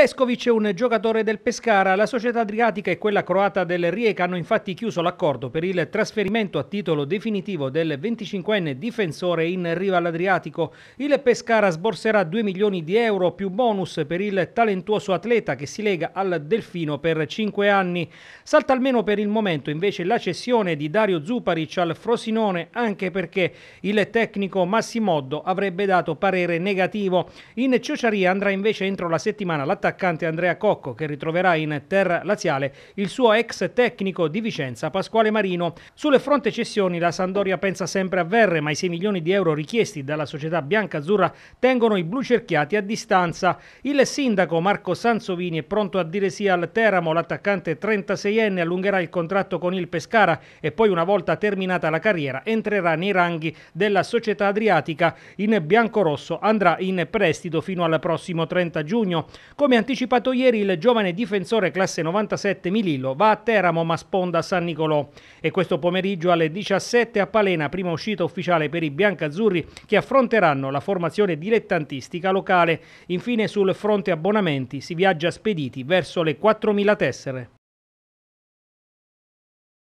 Leskovic è un giocatore del Pescara, la società adriatica e quella croata del Rijeka hanno infatti chiuso l'accordo per il trasferimento a titolo definitivo del 25enne difensore in riva all'Adriatico. Il Pescara sborserà 2 milioni di euro più bonus per il talentuoso atleta che si lega al Delfino per 5 anni. Salta almeno per il momento invece la cessione di Dario Zuparic al Frosinone anche perché il tecnico Massimoddo avrebbe dato parere negativo. In Ciociaria andrà invece entro la settimana l'attacco attaccante Andrea Cocco che ritroverà in terra laziale il suo ex tecnico di Vicenza Pasquale Marino. Sulle fronte cessioni la Sandoria pensa sempre a Verre ma i 6 milioni di euro richiesti dalla società bianca-azzurra tengono i blu cerchiati a distanza. Il sindaco Marco Sansovini è pronto a dire sì al Teramo, l'attaccante 36enne allungherà il contratto con il Pescara e poi una volta terminata la carriera entrerà nei ranghi della società adriatica. In bianco-rosso andrà in prestito fino al prossimo 30 giugno. Come anticipato ieri il giovane difensore classe 97 Milillo va a Teramo ma sponda a San Nicolò e questo pomeriggio alle 17 a Palena prima uscita ufficiale per i biancazzurri che affronteranno la formazione dilettantistica locale. Infine sul fronte abbonamenti si viaggia spediti verso le 4.000 tessere.